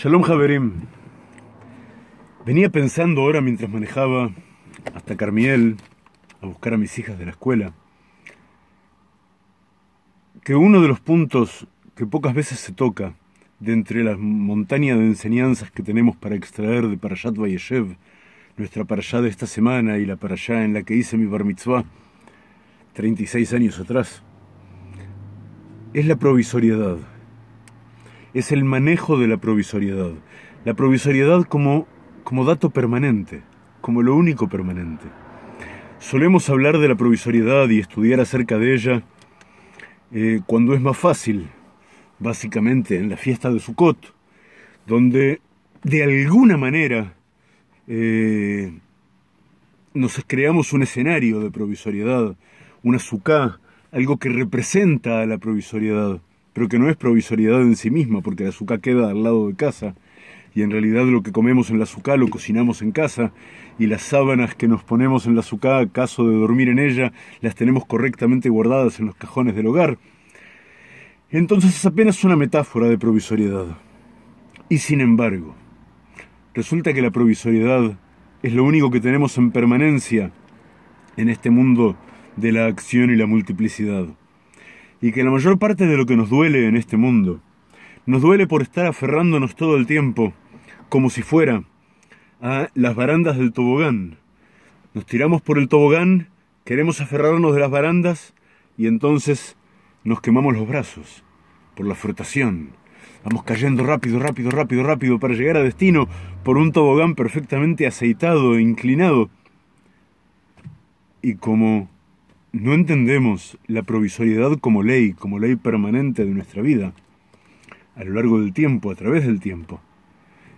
Shalom Javerim. Venía pensando ahora mientras manejaba hasta Carmiel a buscar a mis hijas de la escuela que uno de los puntos que pocas veces se toca de entre las montañas de enseñanzas que tenemos para extraer de Parashat Vayeshev, nuestra Parashá de esta semana y la Parashá en la que hice mi Bar Mitzvah 36 años atrás, es la provisoriedad es el manejo de la provisoriedad. La provisoriedad como, dato permanente, como lo único permanente. Solemos hablar de la provisoriedad y estudiar acerca de ella eh, cuando es más fácil, básicamente en la fiesta de Sukkot, donde de alguna manera eh, nos creamos un escenario de provisoriedad, una suká, algo que representa a la provisoriedad pero que no es provisoriedad en sí misma, porque la azúcar queda al lado de casa, y en realidad lo que comemos en la azúcar lo cocinamos en casa, y las sábanas que nos ponemos en la azúcar, caso de dormir en ella, las tenemos correctamente guardadas en los cajones del hogar. Entonces es apenas una metáfora de provisoriedad. Y sin embargo, resulta que la provisoriedad es lo único que tenemos en permanencia en este mundo de la acción y la multiplicidad y que la mayor parte de lo que nos duele en este mundo, nos duele por estar aferrándonos todo el tiempo, como si fuera, a las barandas del tobogán. Nos tiramos por el tobogán, queremos aferrarnos de las barandas y entonces nos quemamos los brazos por la frotación. Vamos cayendo rápido, rápido, rápido, rápido para llegar a destino por un tobogán perfectamente aceitado e inclinado. Y como no entendemos la provisoriedad como ley, como ley permanente de nuestra vida, a lo largo del tiempo, a través del tiempo.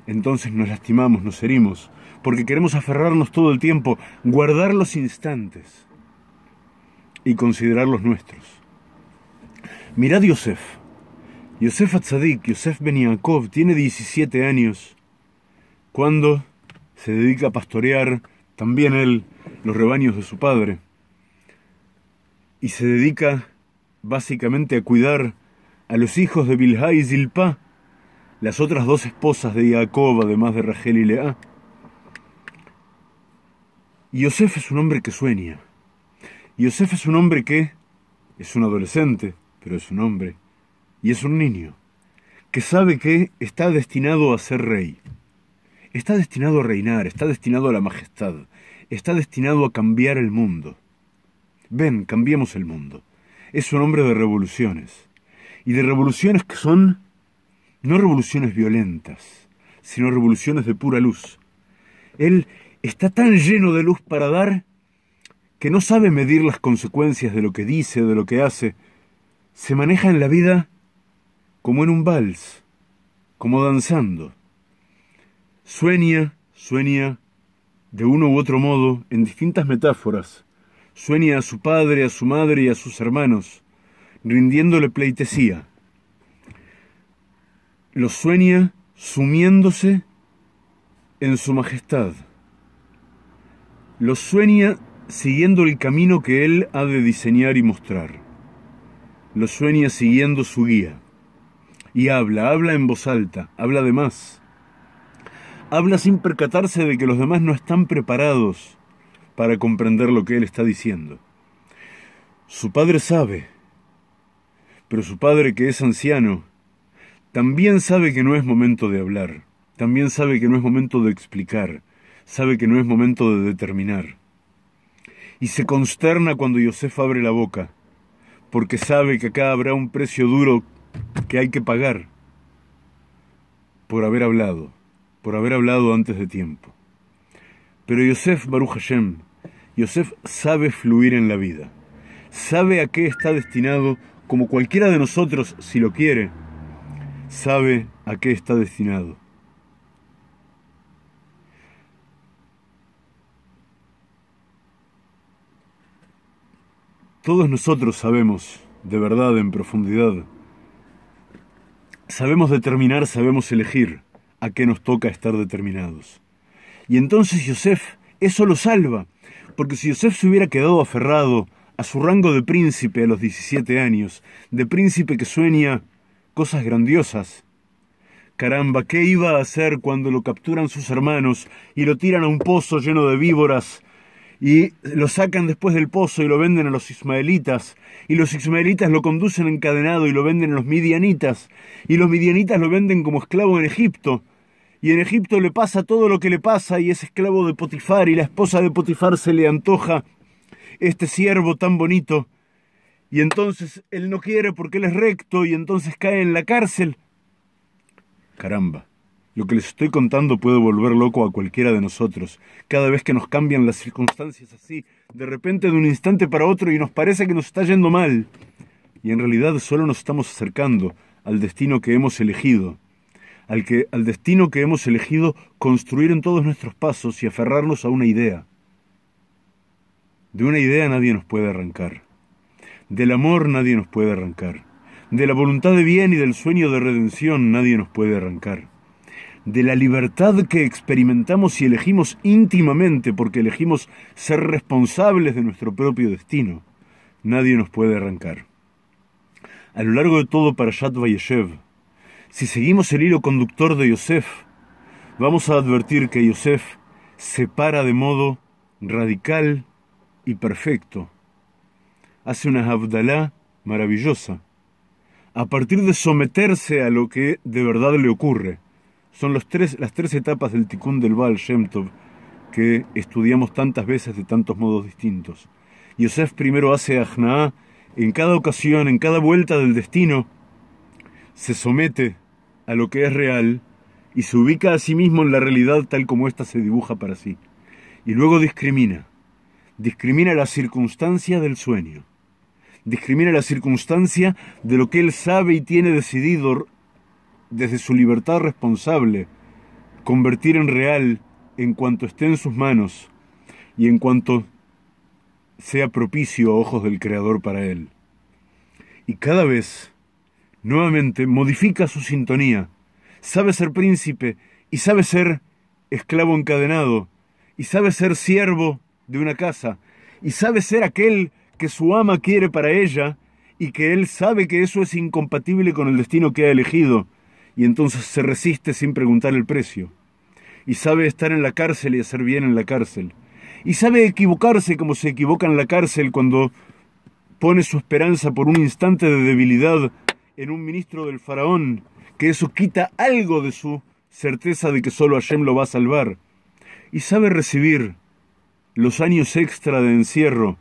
Entonces nos lastimamos, nos herimos, porque queremos aferrarnos todo el tiempo, guardar los instantes y considerarlos nuestros. Mirad Yosef. Yosef Atzadik, Yosef Ben tiene 17 años cuando se dedica a pastorear también él los rebaños de su padre y se dedica básicamente a cuidar a los hijos de Bilhah y Zilpa, las otras dos esposas de Jacob, además de Rachel y Leá. Yosef es un hombre que sueña. Yosef es un hombre que es un adolescente, pero es un hombre, y es un niño, que sabe que está destinado a ser rey, está destinado a reinar, está destinado a la majestad, está destinado a cambiar el mundo. Ven, cambiemos el mundo. Es un hombre de revoluciones. Y de revoluciones que son no revoluciones violentas, sino revoluciones de pura luz. Él está tan lleno de luz para dar que no sabe medir las consecuencias de lo que dice, de lo que hace. Se maneja en la vida como en un vals, como danzando. Sueña, sueña, de uno u otro modo, en distintas metáforas, sueña a su padre, a su madre y a sus hermanos, rindiéndole pleitesía. Lo sueña sumiéndose en su majestad. Lo sueña siguiendo el camino que él ha de diseñar y mostrar. Lo sueña siguiendo su guía. Y habla, habla en voz alta, habla de más. Habla sin percatarse de que los demás no están preparados para comprender lo que él está diciendo. Su padre sabe, pero su padre que es anciano, también sabe que no es momento de hablar, también sabe que no es momento de explicar, sabe que no es momento de determinar. Y se consterna cuando Yosef abre la boca, porque sabe que acá habrá un precio duro que hay que pagar por haber hablado, por haber hablado antes de tiempo. Pero Yosef Baruch Hashem Yosef sabe fluir en la vida, sabe a qué está destinado, como cualquiera de nosotros, si lo quiere, sabe a qué está destinado. Todos nosotros sabemos, de verdad, en profundidad, sabemos determinar, sabemos elegir a qué nos toca estar determinados. Y entonces Yosef eso lo salva, porque si Joseph se hubiera quedado aferrado a su rango de príncipe a los 17 años, de príncipe que sueña cosas grandiosas, caramba, ¿qué iba a hacer cuando lo capturan sus hermanos y lo tiran a un pozo lleno de víboras? y lo sacan después del pozo y lo venden a los ismaelitas, y los ismaelitas lo conducen encadenado y lo venden a los midianitas, y los midianitas lo venden como esclavo en Egipto, y en Egipto le pasa todo lo que le pasa y es esclavo de Potifar y la esposa de Potifar se le antoja este siervo tan bonito y entonces él no quiere porque él es recto y entonces cae en la cárcel. Caramba, lo que les estoy contando puede volver loco a cualquiera de nosotros. Cada vez que nos cambian las circunstancias así, de repente de un instante para otro y nos parece que nos está yendo mal. Y en realidad solo nos estamos acercando al destino que hemos elegido al, que, al destino que hemos elegido construir en todos nuestros pasos y aferrarnos a una idea. De una idea nadie nos puede arrancar. Del amor nadie nos puede arrancar. De la voluntad de bien y del sueño de redención nadie nos puede arrancar. De la libertad que experimentamos y elegimos íntimamente porque elegimos ser responsables de nuestro propio destino, nadie nos puede arrancar. A lo largo de todo para Vayeshev, si seguimos el hilo conductor de Yosef, vamos a advertir que Yosef para de modo radical y perfecto. Hace una abdala maravillosa. A partir de someterse a lo que de verdad le ocurre. Son los las tres etapas del Tikkun del Baal Shem que estudiamos tantas veces de tantos modos distintos. Yosef primero hace Ajnaá en cada ocasión, en cada vuelta del destino, se somete a lo que es real y se ubica a sí mismo en la realidad tal como ésta se dibuja para sí. Y luego discrimina. Discrimina la circunstancia del sueño. Discrimina la circunstancia de lo que él sabe y tiene decidido desde su libertad responsable convertir en real en cuanto esté en sus manos y en cuanto sea propicio a ojos del Creador para él. Y cada vez nuevamente modifica su sintonía. Sabe ser príncipe y sabe ser esclavo encadenado y sabe ser siervo de una casa y sabe ser aquel que su ama quiere para ella y que él sabe que eso es incompatible con el destino que ha elegido y entonces se resiste sin preguntar el precio. Y sabe estar en la cárcel y hacer bien en la cárcel. Y sabe equivocarse como se equivoca en la cárcel cuando pone su esperanza por un instante de debilidad en un ministro del faraón, que eso quita algo de su certeza de que solo Hashem lo va a salvar. Y sabe recibir los años extra de encierro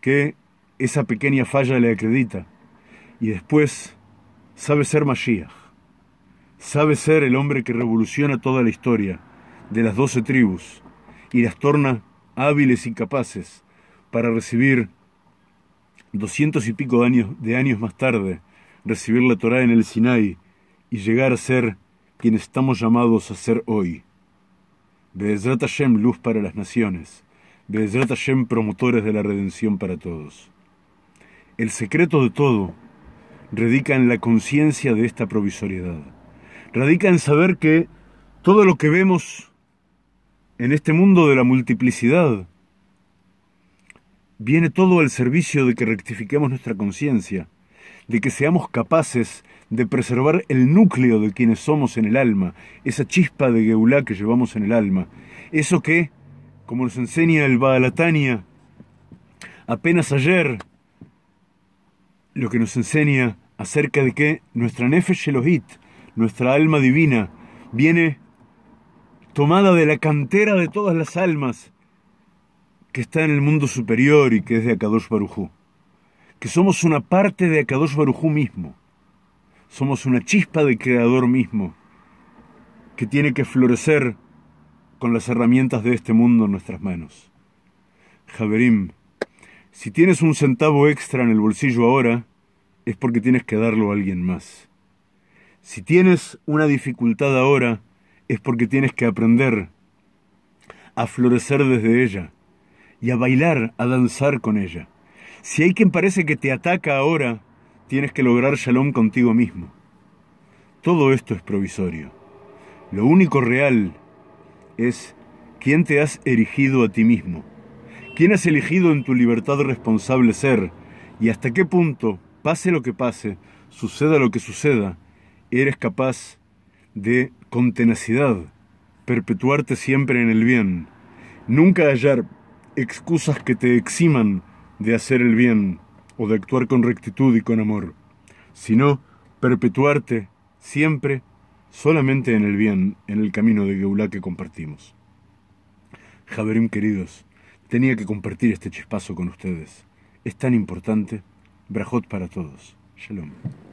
que esa pequeña falla le acredita. Y después sabe ser Mashiach. Sabe ser el hombre que revoluciona toda la historia de las doce tribus y las torna hábiles y capaces para recibir doscientos y pico de años, de años más tarde recibir la Torá en el Sinai y llegar a ser quien estamos llamados a ser hoy. Bezrat Hashem, luz para las naciones. Bezrat Hashem, promotores de la redención para todos. El secreto de todo radica en la conciencia de esta provisoriedad. Radica en saber que todo lo que vemos en este mundo de la multiplicidad viene todo al servicio de que rectifiquemos nuestra conciencia de que seamos capaces de preservar el núcleo de quienes somos en el alma, esa chispa de Geulá que llevamos en el alma. Eso que, como nos enseña el Baalatania, apenas ayer, lo que nos enseña acerca de que nuestra Nefesh Elohit, nuestra alma divina, viene tomada de la cantera de todas las almas que está en el mundo superior y que es de Akadosh Barujú que somos una parte de Akadosh Baruju mismo. Somos una chispa del Creador mismo que tiene que florecer con las herramientas de este mundo en nuestras manos. Javerim, si tienes un centavo extra en el bolsillo ahora, es porque tienes que darlo a alguien más. Si tienes una dificultad ahora, es porque tienes que aprender a florecer desde ella y a bailar, a danzar con ella. Si hay quien parece que te ataca ahora, tienes que lograr shalom contigo mismo. Todo esto es provisorio. Lo único real es quién te has erigido a ti mismo, quién has elegido en tu libertad responsable ser y hasta qué punto, pase lo que pase, suceda lo que suceda, eres capaz de, con tenacidad, perpetuarte siempre en el bien, nunca hallar excusas que te eximan de hacer el bien o de actuar con rectitud y con amor, sino perpetuarte siempre solamente en el bien, en el camino de Geulá que compartimos. Javerim queridos, tenía que compartir este chispazo con ustedes. Es tan importante. Brajot para todos. Shalom.